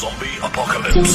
Zombie Apocalypse.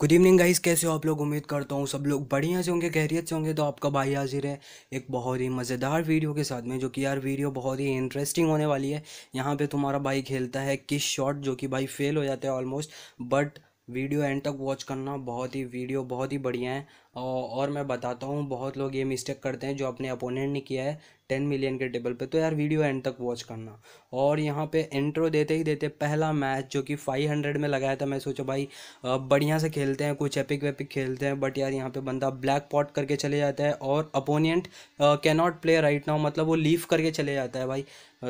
Good evening guys कैसे हो आप लोग उम्मीद करता हूँ सब लोग बढ़िया से होंगे खैरियत से होंगे तो आपका भाई हाजिर है एक बहुत ही मज़ेदार वीडियो के साथ में जो कि यार वीडियो बहुत ही इंटरेस्टिंग होने वाली है यहाँ पे तुम्हारा भाई खेलता है किस शॉट जो कि भाई फेल हो जाता है ऑलमोस्ट बट वीडियो एंड तक वॉच करना बहुत ही वीडियो बहुत ही बढ़िया है और मैं बताता हूँ बहुत लोग ये मिस्टेक करते हैं जो अपने अपोनेंट ने किया है टेन मिलियन के टेबल पे तो यार वीडियो एंड तक वॉच करना और यहाँ पे इंट्रो देते ही देते पहला मैच जो कि फाइव हंड्रेड में लगाया था मैं सोचा भाई बढ़िया से खेलते हैं कुछ एपिक वेपिक खेलते हैं बट यार यहाँ पे बंदा ब्लैक पॉट करके चले जाता है और opponent cannot play right now मतलब वो लीव करके चले जाता है भाई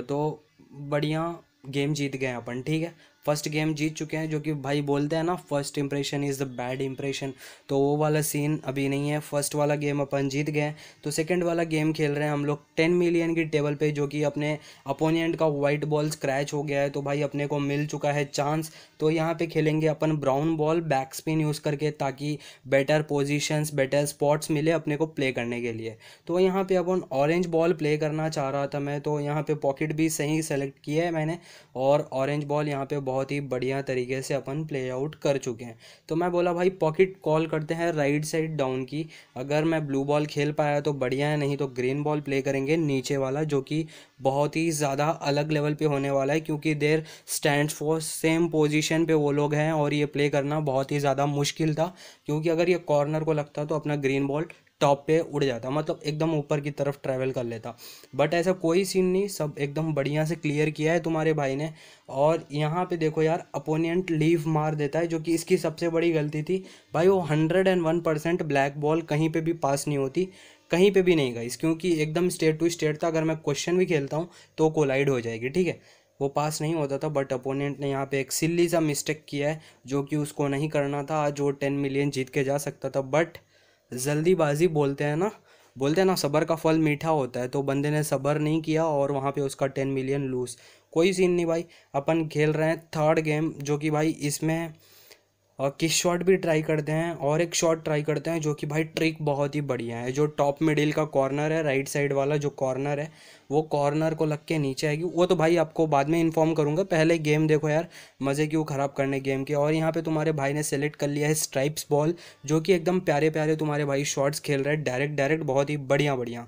तो बढ़िया गेम जीत गए अपन ठीक है फर्स्ट गेम जीत चुके हैं जो कि भाई बोलते हैं ना first impression is the bad impression तो वो वाला सीन अभी नहीं है फर्स्ट वाला गेम अपन जीत गए तो सेकेंड वाला गेम खेल रहे हैं हम लोग टेन मिलियन की टेबल पर जो कि अपने अपोनेंट का वाइट बॉल स्क्रैच हो गया है तो भाई अपने को मिल चुका है चांस तो यहाँ पर खेलेंगे अपन brown ball backspin use करके ताकि बेटर पोजिशंस बेटर स्पॉट्स मिले अपने को प्ले करने के लिए तो यहाँ पे अपन ऑरेंज बॉल प्ले करना चाह रहा था मैं तो यहाँ पे पॉकेट भी सही सेलेक्ट किया है मैंने और ऑरेंज बॉल यहाँ पे बहुत बहुत ही बढ़िया तरीके से अपन प्ले आउट कर चुके हैं तो मैं बोला भाई पॉकेट कॉल करते हैं राइट साइड डाउन की अगर मैं ब्लू बॉल खेल पाया तो बढ़िया है नहीं तो ग्रीन बॉल प्ले करेंगे नीचे वाला जो कि बहुत ही ज़्यादा अलग लेवल पे होने वाला है क्योंकि there stand for same position पर वो लोग हैं और ये प्ले करना बहुत ही ज़्यादा मुश्किल था क्योंकि अगर ये कॉर्नर को लगता तो अपना ग्रीन बॉल टॉप पे उड़ जाता मतलब एकदम ऊपर की तरफ ट्रैवल कर लेता बट ऐसा कोई सीन नहीं सब एकदम बढ़िया से क्लियर किया है तुम्हारे भाई ने और यहाँ पे देखो यार अपोनेंट लीव मार देता है जो कि इसकी सबसे बड़ी गलती थी भाई वो hundred and one percent black ball कहीं पर भी पास नहीं होती कहीं पे भी नहीं गई क्योंकि एकदम स्टेट टू स्टेट था अगर मैं क्वेश्चन भी खेलता हूँ तो कोलाइड हो जाएगी ठीक है वो पास नहीं होता था बट अपोनेंट ने यहाँ पे एक सिल्ली सा मिस्टेक किया है जो कि उसको नहीं करना था आज वो टेन मिलियन जीत के जा सकता था बट जल्दीबाजी बोलते हैं ना बोलते हैं ना सबर का फल मीठा होता है तो बंदे ने सबर नहीं किया और वहाँ पे उसका टेन मिलियन लूज कोई सीन नहीं भाई अपन खेल रहे हैं थर्ड गेम जो कि भाई इसमें और किस शॉट भी ट्राई करते हैं और एक शॉट ट्राई करते हैं जो कि भाई ट्रिक बहुत ही बढ़िया है जो टॉप मिडिल का कॉर्नर है राइट साइड वाला जो कॉर्नर है वो कॉर्नर को लग के नीचे आएगी वो तो भाई आपको बाद में इन्फॉर्म करूँगा पहले गेम देखो यार मज़े क्यों ख़राब करने गेम के और यहाँ पे तुम्हारे भाई ने सेलेक्ट कर लिया है स्ट्राइप्स बॉल जो कि एकदम प्यारे प्यारे तुम्हारे भाई शॉर्ट्स खेल रहे हैं डायरेक्ट डायरेक्ट बहुत ही बढ़िया बढ़िया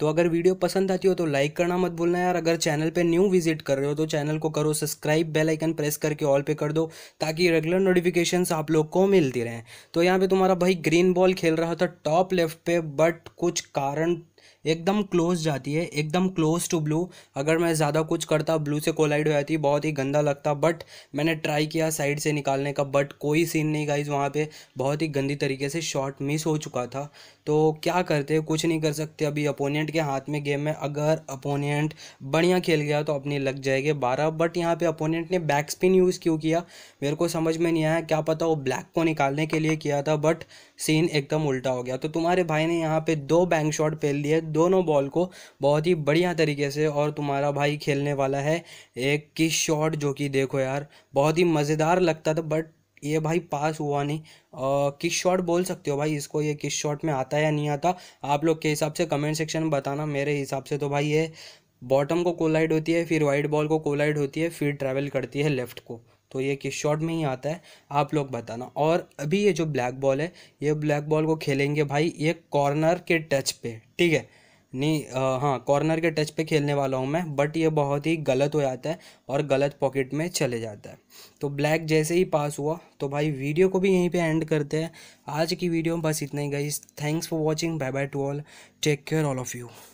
तो अगर वीडियो पसंद आती हो तो लाइक करना मत भूलना यार अगर चैनल पे न्यू विजिट कर रहे हो तो चैनल को करो सब्सक्राइब बेल आइकन प्रेस करके ऑल पे कर दो ताकि रेगुलर नोटिफिकेशंस आप लोग को मिलती रहें तो यहाँ पे तुम्हारा भाई ग्रीन बॉल खेल रहा था टॉप लेफ्ट पे बट कुछ कारण एकदम क्लोज जाती है एकदम क्लोज टू ब्लू अगर मैं ज़्यादा कुछ करता ब्लू से कोलाइड हो जाती बहुत ही गंदा लगता बट मैंने ट्राई किया साइड से निकालने का बट कोई सीन नहीं गाइज वहाँ पे बहुत ही गंदी तरीके से शॉट मिस हो चुका था तो क्या करते कुछ नहीं कर सकते अभी अपोनेंट के हाथ में गेम में अगर अपोनेंट बढ़िया खेल गया तो अपनी लग जाएगी बारह बट यहाँ पे अपोनेंट ने बैक स्पिन यूज़ क्यों किया मेरे को समझ में नहीं आया क्या पता वो ब्लैक को निकालने के लिए किया था बट सीन एकदम उल्टा हो गया तो तुम्हारे भाई ने यहाँ पे दो बैंक शॉट फेल दिए है दोनों बॉल को बहुत ही बढ़िया तरीके से और तुम्हारा भाई खेलने वाला है एक की शॉट जो कि देखो यार बहुत ही मज़ेदार लगता था बट ये भाई पास हुआ नहीं किस शॉट बोल सकते हो भाई इसको ये किस शॉट में आता या नहीं आता आप लोग के हिसाब से कमेंट सेक्शन में बताना मेरे हिसाब से तो भाई ये बॉटम को कोलाइड होती है फिर वाइट बॉल को कोलाइड होती है फिर ट्रैवल करती है लेफ्ट को तो ये किस शॉट में ही आता है आप लोग बताना और अभी ये जो ब्लैक बॉल है ये ब्लैक बॉल को खेलेंगे भाई ये कॉर्नर के टच पे ठीक है नहीं हाँ कॉर्नर के टच पे खेलने वाला हूँ मैं बट ये बहुत ही गलत हो जाता है और गलत पॉकेट में चले जाता है तो ब्लैक जैसे ही पास हुआ तो भाई वीडियो को भी यहीं पे एंड करते हैं आज की वीडियो में बस इतना ही गई thanks for watching bye bye to all take care all of you